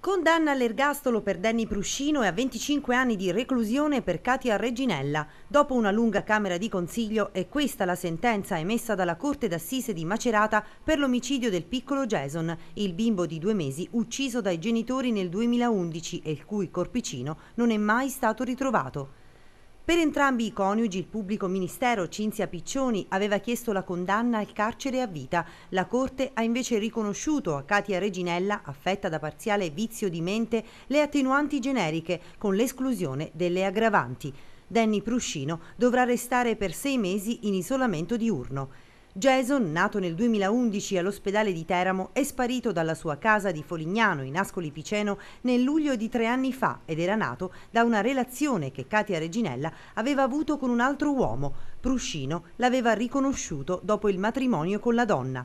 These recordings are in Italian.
Condanna all'ergastolo per Danny Pruscino e a 25 anni di reclusione per Katia Reginella. Dopo una lunga Camera di Consiglio è questa la sentenza emessa dalla Corte d'Assise di Macerata per l'omicidio del piccolo Jason, il bimbo di due mesi ucciso dai genitori nel 2011 e il cui corpicino non è mai stato ritrovato. Per entrambi i coniugi il pubblico ministero Cinzia Piccioni aveva chiesto la condanna al carcere a vita. La Corte ha invece riconosciuto a Katia Reginella, affetta da parziale vizio di mente, le attenuanti generiche con l'esclusione delle aggravanti. Danny Pruscino dovrà restare per sei mesi in isolamento diurno. Jason, nato nel 2011 all'ospedale di Teramo, è sparito dalla sua casa di Folignano in Ascoli Piceno nel luglio di tre anni fa ed era nato da una relazione che Katia Reginella aveva avuto con un altro uomo. Pruscino l'aveva riconosciuto dopo il matrimonio con la donna.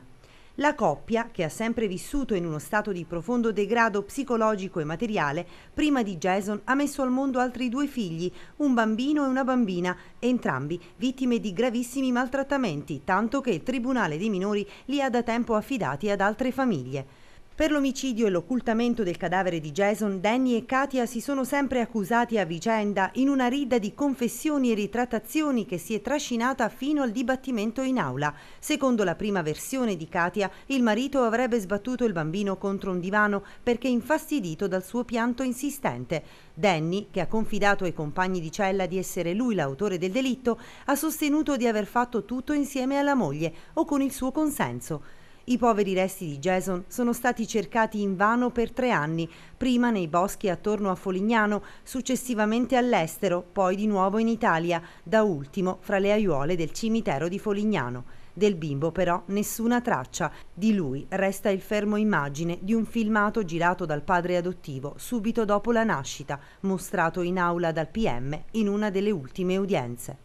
La coppia, che ha sempre vissuto in uno stato di profondo degrado psicologico e materiale, prima di Jason ha messo al mondo altri due figli, un bambino e una bambina, entrambi vittime di gravissimi maltrattamenti, tanto che il Tribunale dei minori li ha da tempo affidati ad altre famiglie. Per l'omicidio e l'occultamento del cadavere di Jason, Danny e Katia si sono sempre accusati a vicenda in una ridda di confessioni e ritrattazioni che si è trascinata fino al dibattimento in aula. Secondo la prima versione di Katia, il marito avrebbe sbattuto il bambino contro un divano perché infastidito dal suo pianto insistente. Danny, che ha confidato ai compagni di cella di essere lui l'autore del delitto, ha sostenuto di aver fatto tutto insieme alla moglie o con il suo consenso. I poveri resti di Jason sono stati cercati invano per tre anni, prima nei boschi attorno a Folignano, successivamente all'estero, poi di nuovo in Italia, da ultimo fra le aiuole del cimitero di Folignano. Del bimbo però nessuna traccia, di lui resta il fermo immagine di un filmato girato dal padre adottivo subito dopo la nascita, mostrato in aula dal PM in una delle ultime udienze.